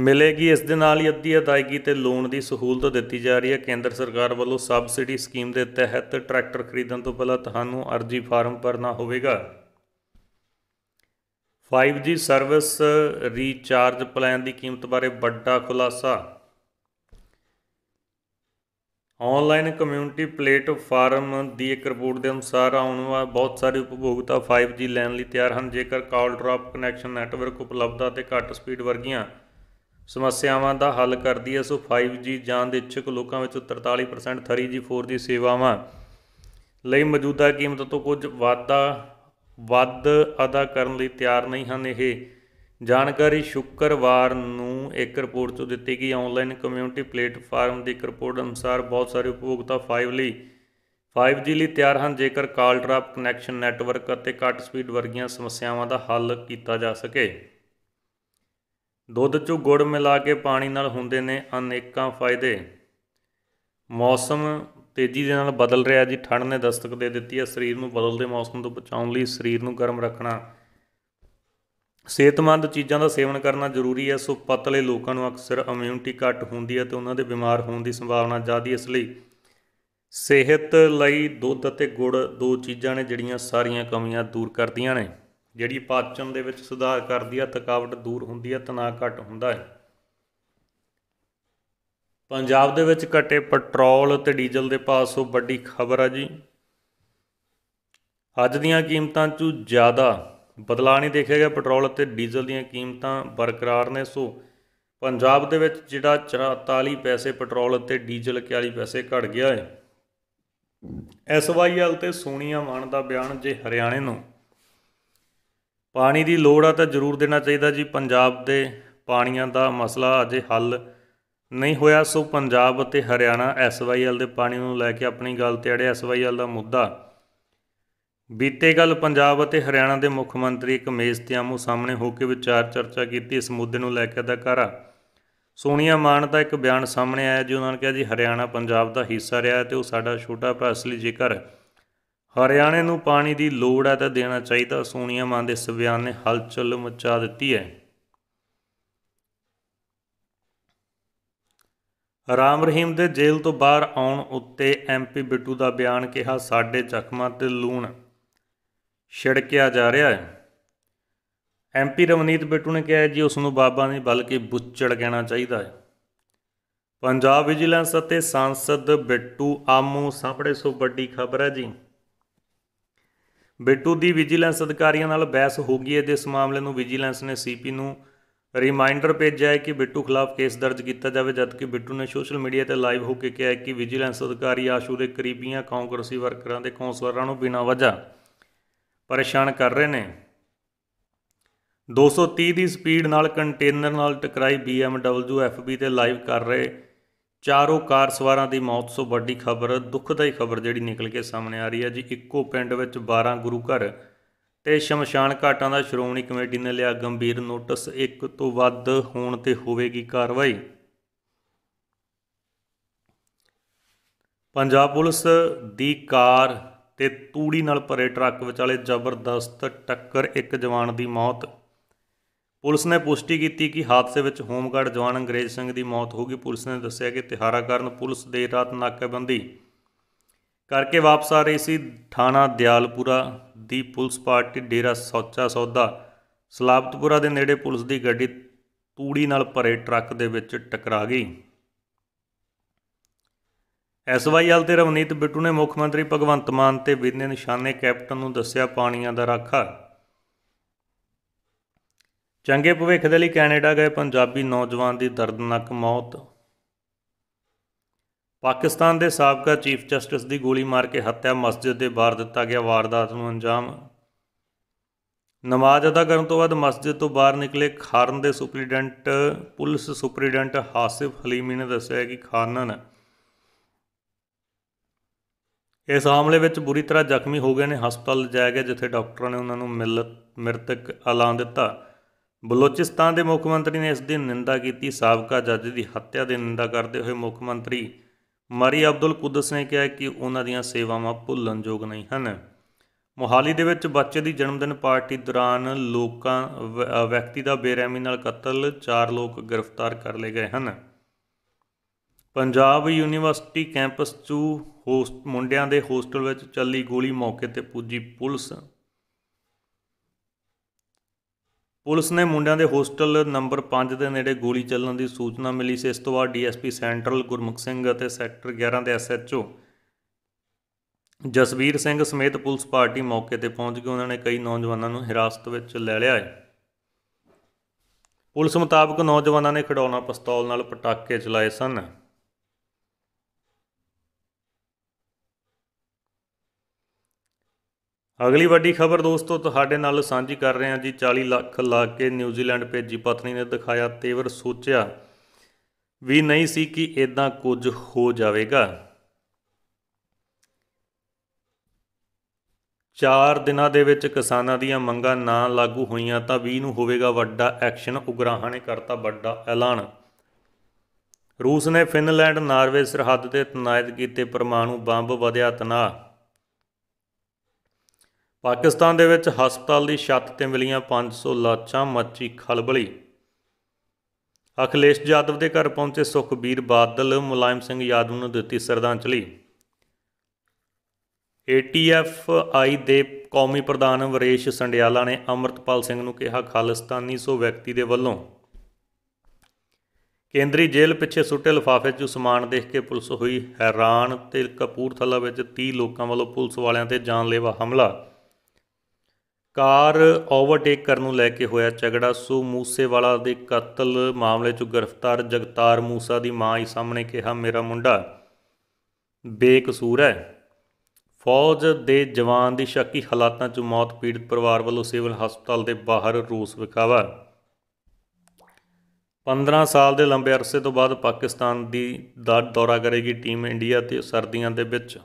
ਮਿਲੇਗੀ ਇਸ ਦੇ ਨਾਲ ਹੀ ਅੱਧੀ ਅਦਾਇਗੀ ਤੇ ਲੋਨ ਦੀ ਸਹੂਲਤ ਦਿੱਤੀ ਜਾ ਰਹੀ ਹੈ ਕੇਂਦਰ ਸਰਕਾਰ ਵੱਲੋਂ ਸਬਸਿਡੀ ਸਕੀਮ ਦੇ ਤਹਿਤ ਟਰੈਕਟਰ ਖਰੀਦਣ ਤੋਂ ਪਹਿਲਾਂ ਤੁਹਾਨੂੰ ਅਰਜ਼ੀ ਫਾਰਮ ਭਰਨਾ ਹੋਵੇਗਾ 5G ਸਰਵਿਸ ਰੀਚਾਰਜ ਪਲਾਨ ਦੀ ਕੀਮਤ ਬਾਰੇ ਵੱਡਾ ਖੁਲਾਸਾ ਆਨਲਾਈਨ ਕਮਿਊਨਿਟੀ ਪਲੇਟਫਾਰਮ ਦੀ ਇੱਕ ਰਿਪੋਰਟ ਦੇ ਅਨੁਸਾਰ ਆਉਣ ਵਾਲੇ ਬਹੁਤ ਸਾਰੇ ਉਪਭੋਗਤਾ 5G ਲੈਣ ਲਈ ਤਿਆਰ ਹਨ ਜੇਕਰ ਕਾਲ ਡ੍ਰੌਪ ਕਨੈਕਸ਼ਨ ਨੈਟਵਰਕ ਉਪਲਬਧਤਾ ਤੇ ਘੱਟ ਸਪੀਡ ਵਰਗੀਆਂ ਸਮੱਸਿਆਵਾਂ ਦਾ ਹੱਲ ਕਰਦੀ ਹੈ ਸੋ 5G ਜਾਣ ਦੇ ਇੱਛੁਕ ਲੋਕਾਂ ਵਿੱਚੋਂ 43% 3G 4G ਸੇਵਾਵਾਂ ਲਈ ਮੌਜੂਦਾ ਕੀਮਤ ਤੋਂ ਕੁਝ ਵਾਧਾ ਵੱਧ ਅਦਾ ਕਰਨ ਲਈ ਤਿਆਰ ਨਹੀਂ ਹਨ ਇਹ ਜਾਣਕਾਰੀ ਸ਼ੁੱਕਰਵਾਰ ਨੂੰ ਇੱਕ ਰਿਪੋਰਟ ਤੋਂ ਦਿੱਤੀ ਗਈ ਆਨਲਾਈਨ ਕਮਿਊਨਿਟੀ ਪਲੇਟਫਾਰਮ ਦੀ ਇੱਕ ਰਿਪੋਰਟ ਅਨੁਸਾਰ ਬਹੁਤ ਸਾਰੇ ਉਪਭੋਗਤਾ 5 ਲਈ 5G ਲਈ ਤਿਆਰ ਹਨ ਜੇਕਰ ਕਾਲ ਡਰਾਪ ਕਨੈਕਸ਼ਨ ਨੈਟਵਰਕ ਅਤੇ ਘੱਟ ਸਪੀਡ ਵਰਗੀਆਂ ਸਮੱਸਿਆਵਾਂ ਦਾ ਹੱਲ ਕੀਤਾ ਜਾ ਸਕੇ ਦੁੱਧ 'ਚ ਗੁੜ ਮਿਲਾ ਕੇ ਪਾਣੀ ਨਾਲ ਹੁੰਦੇ ਨੇ ਅਨੇਕਾਂ ਫਾਇਦੇ ਮੌਸਮ ਤੇਜ਼ੀ ਦੇ ਨਾਲ ਬਦਲ ਰਿਹਾ ਜੀ ਠੰਡ ਨੇ ਦਸਤਕ ਦੇ ਦਿੱਤੀ ਹੈ ਸਰੀਰ ਨੂੰ ਬਦਲਦੇ ਮੌਸਮ ਤੋਂ ਬਚਾਉਣ ਲਈ ਸਰੀਰ ਨੂੰ ਗਰਮ ਰੱਖਣਾ ਸਿਹਤਮੰਦ ਚੀਜ਼ਾਂ ਦਾ ਸੇਵਨ ਕਰਨਾ ਜ਼ਰੂਰੀ ਹੈ ਸੋ ਪਤਲੇ ਲੋਕਾਂ ਨੂੰ ਅਕਸਰ ਇਮਿਊਨਿਟੀ ਘੱਟ ਹੁੰਦੀ ਹੈ ਤੇ ਉਹਨਾਂ ਦੇ ਬਿਮਾਰ ਹੋਣ ਦੀ ਸੰਭਾਵਨਾ ਜ਼ਿਆਦੀ ਇਸ ਲਈ ਸਿਹਤ ਲਈ ਦੁੱਧ ਅਤੇ ਗੁੜ ਦੋ ਚੀਜ਼ਾਂ ਨੇ ਜਿਹੜੀਆਂ ਸਾਰੀਆਂ ਕਮੀਆਂ ਦੂਰ ਕਰਦੀਆਂ ਨੇ ਜਿਹੜੀ ਪਾਚਨ ਦੇ ਵਿੱਚ ਸੁਧਾਰ ਕਰਦੀ ਹੈ ਥਕਾਵਟ ਦੂਰ ਹੁੰਦੀ ਹੈ ਤਣਾਅ ਘੱਟ ਹੁੰਦਾ ਹੈ ਪੰਜਾਬ ਦੇ ਵਿੱਚ ਘਟੇ ਪੈਟਰੋਲ ਤੇ ਡੀਜ਼ਲ ਦੇ ਭਾਅ ਸੋ ਵੱਡੀ ਖਬਰ ਆ ਜੀ ਅੱਜ ਦੀਆਂ ਕੀਮਤਾਂ ਚੋਂ ਜ਼ਿਆਦਾ ਬਦਲਾਅ ਨਹੀਂ ਦੇਖਿਆ ਗਿਆ ਪੈਟਰੋਲ ਅਤੇ ਡੀਜ਼ਲ ਦੀਆਂ ਕੀਮਤਾਂ ਬਰਕਰਾਰ ਨੇ ਸੋ ਪੰਜਾਬ ਦੇ ਵਿੱਚ ਜਿਹੜਾ 44 ਪੈਸੇ ਪੈਟਰੋਲ ਅਤੇ ਡੀਜ਼ਲ 41 ਪੈਸੇ ਘਟ ਗਿਆ ਹੈ ਐਸਵਾਈਐਲ ਤੇ ਸੋਨੀਆ ਮਾਨ ਦਾ ਬਿਆਨ ਜੇ ਹਰਿਆਣੇ ਨੂੰ ਪਾਣੀ ਦੀ ਲੋੜ ਆ ਤਾਂ ਜ਼ਰੂਰ ਦੇਣਾ ਚਾਹੀਦਾ ਜੀ ਪੰਜਾਬ ਦੇ ਪਾਣੀਆਂ ਦਾ ਮਸਲਾ ਅਜੇ ਹੱਲ ਨਹੀਂ ਹੋਇਆ ਸੋ ਪੰਜਾਬ ਅਤੇ ਹਰਿਆਣਾ ਐਸਵਾਈਐਲ ਦੇ ਪਾਣੀ ਨੂੰ ਲੈ ਕੇ ਆਪਣੀ ਗੱਲ ਤੇ ਅੜਿਆ ਐਸਵਾਈਐਲ ਦਾ ਮੁੱਦਾ ਬੀਤੇ ਗੱਲ ਪੰਜਾਬ ਅਤੇ ਹਰਿਆਣਾ ਦੇ ਮੁੱਖ ਮੰਤਰੀ ਇੱਕ ਤੇ ਆਮੋ ਸਾਹਮਣੇ ਹੋ ਕੇ ਵਿਚਾਰ ਚਰਚਾ ਕੀਤੀ ਇਸ ਮੁੱਦੇ ਨੂੰ ਲੈ ਕੇ ਅਦਾਕਾਰਾ ਸੋਨੀਆ ਮਾਨ ਦਾ ਇੱਕ ਬਿਆਨ ਸਾਹਮਣੇ ਆਇਆ ਜੀ ਉਹਨਾਂ ਨੇ ਕਿਹਾ ਜੀ ਹਰਿਆਣਾ ਪੰਜਾਬ ਦਾ ਹਿੱਸਾ ਰਿਹਾ ਤੇ ਉਹ ਸਾਡਾ ਛੋਟਾ ਭਰਾ ਅਸਲੀ ਜੇਕਰ ਹਰਿਆਣੇ ਨੂੰ ਪਾਣੀ ਦੀ ਲੋੜ ਹੈ ਤਾਂ ਦੇਣਾ ਚਾਹੀਦਾ ਸੋਨੀਆ ਮਾਨ ਦੇ ਇਸ ਬਿਆਨ ਨੇ ਹਲਚਲ ਮਚਾ ਦਿੱਤੀ ਹੈ ਰਾਮ ਰਹੀਮ ਦੇ ਜੇਲ੍ਹ ਤੋਂ ਬਾਹਰ ਆਉਣ ਉੱਤੇ ਐਮਪੀ ਬਿੱਟੂ ਦਾ ਬਿਆਨ ਕਿਹਾ ਸਾਡੇ ਜ਼ਖਮਾਂ ਤੇ ਲੂਣ ਛਿੜਕਿਆ ਜਾ ਰਿਹਾ ਹੈ ਐਮਪੀ ਰਵਨੀਤ ਬਿੱਟੂ ਨੇ ਕਿਹਾ ਜੀ ਉਸ ਨੂੰ ਬਾਬਾ ਨਹੀਂ ਬਲਕਿ ਬੁੱਚੜ ਕਹਿਣਾ ਚਾਹੀਦਾ ਹੈ ਪੰਜਾਬ ਵਿਜੀਲੈਂਸ ਅਤੇ ਸੰਸਦ ਬਿੱਟੂ ਆਮੂ ਸਾਹਮਣੇ ਸੋ ਵੱਡੀ ਖਬਰ ਹੈ ਜੀ ਬਿੱਟੂ ਦੀ ਵਿਜੀਲੈਂਸ ਅਧਿਕਾਰੀਆਂ ਨਾਲ ਬਹਿਸ ਹੋ ਗਈ ਹੈ ਜਿਸ ਇਸ ਮਾਮਲੇ ਨੂੰ ਵਿਜੀਲੈਂਸ ਨੇ ਸੀਪੀ ਨੂੰ ਰਿਮਾਈਂਡਰ ਭੇਜਿਆ ਹੈ ਕਿ ਬਿੱਟੂ ਖਿਲਾਫ ਕੇਸ ਦਰਜ ਕੀਤਾ ਜਾਵੇ ਜਦਕਿ ਬਿੱਟੂ ਨੇ ਸੋਸ਼ਲ ਮੀਡੀਆ ਤੇ ਲਾਈਵ ਹੋ ਕੇ ਕਿਹਾ ਕਿ ਵਿਜੀਲੈਂਸ ਅਧਿਕਾਰੀ ਆਸ਼ੂ ਦੇ ਕਰੀਬੀਆਂ ਕਾਂਗਰਸੀ ਵਰਕਰਾਂ ਦੇ ਕੌਂਸਲਰਾਂ ਨੂੰ ਬਿਨਾਂ ਵਜ੍ਹਾ ਪਰੇਸ਼ਾਨ ਕਰ ਰਹੇ ਨੇ 230 ਦੀ ਸਪੀਡ ਨਾਲ ਕੰਟੇਨਰ ਨਾਲ ਟਕਰਾਈ BMW FB ਤੇ ਲਾਈਵ ਕਰ ਰਹੇ ਚਾਰੋਂ ਕਾਰ ਸਵਾਰਾਂ ਦੀ ਮੌਤ ਤੋਂ ਵੱਡੀ ਖਬਰ ਦੁੱਖਦਾਈ ਖਬਰ ਜਿਹੜੀ ਨਿਕਲ ਕੇ ਸਾਹਮਣੇ ਆ ਰਹੀ ਹੈ ਜੀ ਇੱਕੋ ਪਿੰਡ ਵਿੱਚ 12 ਗੁਰੂ ਘਰ ਤੇ ਸ਼ਮਸ਼ਾਨ ਘਾਟਾਂ ਦਾ ਸ਼੍ਰੋਮਣੀ ਕਮੇਟੀ ਨੇ ਲਿਆ ਗੰਭੀਰ ਨੋਟਿਸ ਇੱਕ ਤੋਂ ਵੱਧ ਹੋਣ ਤੇ ਹੋਵੇਗੀ ਕਾਰਵਾਈ ਪੰਜਾਬ ਪੁਲਿਸ ਦੀ ਕਾਰ ਤੇ ਤੂੜੀ ਨਾਲ ਭਰੇ ਟਰੱਕ ਵਿਚਾਲੇ ਜ਼ਬਰਦਸਤ ਟੱਕਰ ਇੱਕ ਜਵਾਨ ਦੀ ਮੌਤ ਪੁਲਿਸ ਨੇ ਪੁਸ਼ਟੀ ਕੀਤੀ ਕਿ ਹਾਦਸੇ ਵਿੱਚ ਹੋਮਗਾਰਡ ਜਵਾਨ ਅੰਗਰੇਜ਼ ਸਿੰਘ ਦੀ ਮੌਤ ਹੋ ਗਈ ਪੁਲਿਸ ਨੇ ਦੱਸਿਆ ਕਿ ਤਿਹਾਰਾ ਕਾਰਨ ਪੁਲਿਸ ਦੇ ਰਾਤ ਨਾਕਾਬੰਦੀ ਕਰਕੇ ਵਾਪਸ ਆ ਰਹੀ ਸੀ ਥਾਣਾ ਦਿਆਲਪੁਰਾ ਦੀ ਪੁਲਿਸ ਪਾਰਟੀ ਡੇਰਾ ਸੌਚਾ ਸੌਦਾ ਸਲਾਬਤਪੁਰਾ ਦੇ ਨੇੜੇ ਪੁਲਿਸ ਦੀ ਗੱਡੀ ਤੂੜੀ ਨਾਲ ਭਰੇ ਟਰੱਕ ਦੇ ਵਿੱਚ ਟਕਰਾ ਗਈ ਐਸਵਾਈਐਲ ਤੇ ਰਵਨੀਤ ਬਿੱਟੂ ਨੇ ਮੁੱਖ ਮੰਤਰੀ ਭਗਵੰਤ ਮਾਨ ਤੇ ਵਿਨੇ ਨਿਸ਼ਾਨੇ ਕੈਪਟਨ ਨੂੰ ਦੱਸਿਆ ਪਾਣੀਆਂ ਦਾ ਰਾਖਾ ਚੰਗੇ ਭਵਿੱਖ ਦੇ ਲਈ ਕੈਨੇਡਾ ਗਏ ਪੰਜਾਬੀ ਨੌਜਵਾਨ ਦੀ ਦਰਦਨਾਕ ਮੌਤ ਪਾਕਿਸਤਾਨ ਦੇ ਸਾਬਕਾ ਚੀਫ ਜਸਟਿਸ ਦੀ ਗੋਲੀ ਮਾਰ ਕੇ ਹੱਤਿਆ ਮਸਜਿਦ ਦੇ ਬਾਹਰ ਦਿੱਤਾ ਗਿਆ ਵਾਰਦਾਤ ਨੂੰ ਅੰਜਾਮ ਨਮਾਜ਼ ਅਦਾ ਕਰਨ ਤੋਂ ਬਾਅਦ ਮਸਜਿਦ ਤੋਂ ਬਾਹਰ ਨਿਕਲੇ ਖਾਰਨ ਦੇ superintendent police superintendent Hasif Halimi ਨੇ ਦੱਸਿਆ ਕਿ ਖਾਨਨ ਇਸ ਹਮਲੇ ਵਿੱਚ ਬੁਰੀ ਤਰ੍ਹਾਂ ਜ਼ਖਮੀ ਹੋ ਗਏ ਨੇ ਹਸਪਤਾਲ ਲਿਜਾਇਆ ਗਿਆ ਜਿੱਥੇ ਡਾਕਟਰਾਂ ਨੇ ਉਹਨਾਂ ਨੂੰ ਮ੍ਰਿਤਕ ਐਲਾਨ ਦਿੱਤਾ ਬਲੋਚਿਸਤਾਨ ਦੇ ਮੁੱਖ ਮੰਤਰੀ ਨੇ ਇਸ ਦੀ ਨਿੰਦਾ ਕੀਤੀ ਸਾਬਕਾ ਜੱਜ ਦੀ ਹੱਤਿਆ ਦੀ ਨਿੰਦਾ ਕਰਦੇ ਹੋਏ ਮੁੱਖ ਮੰਤਰੀ ਮਰੀ ਅਬਦੁਲ ਕੁਦਸ ਨੇ ਕਿਹਾ ਕਿ ਉਹਨਾਂ ਦੀਆਂ ਸੇਵਾਵਾਂ ਭੁੱਲਣਯੋਗ ਨਹੀਂ ਹਨ ਮੋਹਾਲੀ ਦੇ ਵਿੱਚ ਬੱਚੇ ਦੀ ਜਨਮ ਦਿਨ ਪਾਰਟੀ ਦੌਰਾਨ ਲੋਕਾਂ ਵਿਅਕਤੀ ਦਾ ਬੇਰਹਿਮੀ ਨਾਲ ਕਤਲ ਚਾਰ ਲੋਕ ਗ੍ਰਿਫਤਾਰ ਕਰ ਲਏ ਗਏ ਹਨ ਪੰਜਾਬ ਯੂਨੀਵਰਸਿਟੀ ਕੈਂਪਸ 'ਚ ਹੋਸਟ ਮੁੰਡਿਆਂ ਦੇ ਹੋਸਟਲ ਵਿੱਚ ਚੱਲੀ ਗੋਲੀ ਮੌਕੇ ਤੇ ਪੁੱਜੀ ਪੁਲਿਸ ਪੁਲਿਸ ਨੇ ਮੁੰਡਿਆਂ ਦੇ ਹੋਸਟਲ ਨੰਬਰ 5 ਦੇ ਨੇੜੇ ਗੋਲੀ ਚੱਲਣ ਦੀ ਸੂਚਨਾ ਮਿਲੀ ਸੀ ਇਸ ਤੋਂ ਬਾਅਦ ਡੀਐਸਪੀ ਸੈਂਟਰਲ ਗੁਰਮੁਖ ਸਿੰਘ ਅਤੇ ਸੈਕਟਰ 11 ਦੇ ਐਸਐਚਓ ਜਸਵੀਰ ਸਿੰਘ ਸਮੇਤ ਪੁਲਿਸ ਪਾਰਟੀ ਮੌਕੇ ਤੇ ਪਹੁੰਚ ਕੇ ਉਹਨਾਂ ਨੇ ਕਈ ਨੌਜਵਾਨਾਂ ਨੂੰ ਹਿਰਾਸਤ ਵਿੱਚ ਲੈ ਲਿਆ ਹੈ ਪੁਲਿਸ ਮੁਤਾਬਕ ਨੌਜਵਾਨਾਂ ਨੇ ਖਡਾਉਣਾ ਪਿਸਤੌਲ ਨਾਲ ਪਟਾਕੇ ਚਲਾਏ ਸਨ ਅਗਲੀ ਵੱਡੀ ਖਬਰ ਦੋਸਤੋ ਤੁਹਾਡੇ ਨਾਲ ਸਾਂਝੀ ਕਰ ਰਹੇ ਹਾਂ ਜੀ 40 ਲੱਖ ਲਾ ਕੇ ਨਿਊਜ਼ੀਲੈਂਡ ਭੇਜੀ ਪਤਨੀ ਨੇ ਦਿਖਾਇਆ ਤੇਵਰ ਸੋਚਿਆ ਵੀ ਨਹੀਂ ਸੀ ਕਿ ਇਦਾਂ ਕੁਝ ਹੋ ਜਾਵੇਗਾ 4 ਦਿਨਾਂ ਦੇ ਵਿੱਚ ਕਿਸਾਨਾਂ ਦੀਆਂ ਮੰਗਾਂ ਨਾ ਲਾਗੂ ਹੋਈਆਂ ਤਾਂ 20 ਨੂੰ ਹੋਵੇਗਾ ਵੱਡਾ ਐਕਸ਼ਨ ਉਗਰਾਹਾਂ ਨੇ ਕਰਤਾ ਵੱਡਾ ਐਲਾਨ ਰੂਸ ਨੇ ਫਿਨਲੈਂਡ ਨਾਰਵੇ ਸਰਹੱਦ ਤੇ ਤਨਾਇਤ ਕੀਤੇ ਪਰਮਾਣੂ ਬੰਬ ਵਧਿਆ ਤਣਾਅ ਪਾਕਿਸਤਾਨ ਦੇ ਵਿੱਚ ਹਸਪਤਾਲ ਦੀ ਛੱਤ ਤੇ ਮਿਲੀਆਂ 500 ਲਾਚਾਂ ਮੱਚੀ ਖਲਬਲੀ ਅਖਲੇਸ਼ ਜਾਦਵ ਦੇ ਘਰ ਪਹੁੰਚੇ ਸੁਖਬੀਰ ਬਾਦਲ ਮੁਲਾਇਮ ਸਿੰਘ ਯਾਦਵ ਨੂੰ ਦਿੱਤੀ ਸ਼ਰਧਾਂਜਲੀ ਏਟੀਐਫ ਆਈ ਦੇ ਕੌਮੀ ਪ੍ਰਧਾਨ ਵਰੇਸ਼ ਸੰਡਿਆਲਾ ਨੇ ਅਮਰਤਪਾਲ ਸਿੰਘ ਨੂੰ ਕਿਹਾ ਖਾਲਿਸਤਾਨੀ ਸੋ ਵਿਅਕਤੀ ਦੇ ਵੱਲੋਂ ਕੇਂਦਰੀ ਜੇਲ੍ਹ ਪਿੱਛੇ ਸੁੱਟੇ ਲਫਾਫੇ 'ਚ ਸਮਾਨ ਦੇਖ ਕੇ ਪੁਲਿਸ ਹੋਈ ਹੈਰਾਨ ਤੇ ਕਪੂਰਥਲਾ ਵਿੱਚ 30 ਲੋਕਾਂ ਵੱਲੋਂ ਪੁਲਿਸ ਵਾਲਿਆਂ ਤੇ ਜਾਨਲੇਵਾ ਹਮਲਾ ਕਾਰ ਓਵਰਟੇਕ ਕਰਨ ਨੂੰ ਲੈ ਕੇ ਹੋਇਆ ਝਗੜਾ ਸੋ ਮੂਸੇਵਾਲਾ ਦੇ ਕਤਲ ਮਾਮਲੇ 'ਚ ਗ੍ਰਿਫਤਾਰ ਜਗਤਾਰ ਮੂਸਾ ਦੀ ਮਾਂ ਹੀ ਸਾਹਮਣੇ ਕਿਹਾ ਮੇਰਾ ਮੁੰਡਾ ਬੇਕਸੂਰ ਹੈ ਫੌਜ ਦੇ ਜਵਾਨ ਦੀ ਸ਼ੱਕੀ ਹਾਲਾਤਾਂ 'ਚ ਮੌਤ ਪੀੜਤ ਪਰਿਵਾਰ ਵੱਲੋਂ ਸਿਵਲ ਹਸਪਤਾਲ ਦੇ ਬਾਹਰ ਰੋਸ ਵਿਖਾਵਾ 15 ਸਾਲ ਦੇ ਲੰਬੇ ਅਰਸੇ ਤੋਂ ਬਾਅਦ ਪਾਕਿਸਤਾਨ ਦੀ ਦਾ ਦੌਰਾ ਕਰੇਗੀ ਟੀਮ ਇੰਡੀਆ ਤੇ ਸਰਦੀਆਂ ਦੇ ਵਿੱਚ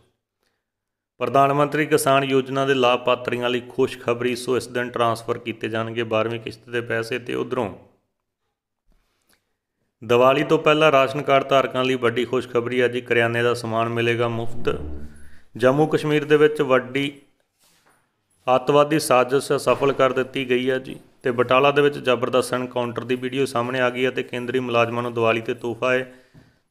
ਪ੍ਰਧਾਨ ਮੰਤਰੀ ਕਿਸਾਨ ਯੋਜਨਾ ਦੇ ਲਾਭਪਾਤਰੀਆਂ ਲਈ ਖੁਸ਼ਖਬਰੀ ਸੋ ਇਸ ਦਿਨ ਟਰਾਂਸਫਰ ਕੀਤੇ ਜਾਣਗੇ 12ਵੀਂ ਕਿਸ਼ਤ ਦੇ ਪੈਸੇ ਤੇ ਉਧਰੋਂ ਦੀਵਾਲੀ ਤੋਂ ਪਹਿਲਾਂ ਰਾਸ਼ਨ ਕਾਰਡ ਧਾਰਕਾਂ ਲਈ ਵੱਡੀ ਖੁਸ਼ਖਬਰੀ ਅੱਜ ਕਰਿਆਨੇ ਦਾ ਸਮਾਨ ਮਿਲੇਗਾ ਮੁਫਤ ਜੰਮੂ ਕਸ਼ਮੀਰ ਦੇ ਵਿੱਚ ਵੱਡੀ ਆਤਵਾਦੀ ਸਾਜ਼ਿਸ਼ ਸਫਲ ਕਰ ਦਿੱਤੀ ਗਈ ਹੈ ਜੀ ਤੇ ਬਟਾਲਾ ਦੇ ਵਿੱਚ ਜ਼ਬਰਦਸਤ ਐਨਕਾਊਂਟਰ ਦੀ ਵੀਡੀਓ ਸਾਹਮਣੇ ਆ ਗਈ ਹੈ ਤੇ ਕੇਂਦਰੀ ਮੁਲਾਜ਼ਮਾਂ ਨੂੰ ਦੀਵਾਲੀ ਤੇ ਤੋਹਫਾ ਹੈ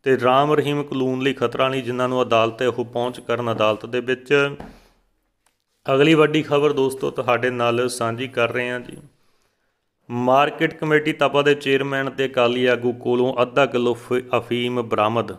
ਤੇ ਰਾਮ ਰਹੀਮ ਕਲੂਨ ਲਈ ਖਤਰਾ ਨਹੀਂ ਜਿਨ੍ਹਾਂ ਨੂੰ ਅਦਾਲਤ ਤੇ ਉਹ ਪਹੁੰਚ ਕਰਨ ਅਦਾਲਤ ਦੇ ਵਿੱਚ ਅਗਲੀ ਵੱਡੀ ਖਬਰ ਦੋਸਤੋ ਤੁਹਾਡੇ ਨਾਲ ਸਾਂਝੀ ਕਰ ਰਹੇ ਹਾਂ ਜੀ ਮਾਰਕੀਟ ਕਮੇਟੀ ਤਪਾ ਦੇ ਚੇਅਰਮੈਨ ਤੇ ਕਾਲੀ ਆਗੂ ਕੋਲੋਂ ਅੱਧਾ ਕਿਲੋ ਅਫੀਮ ਬਰਾਮਦ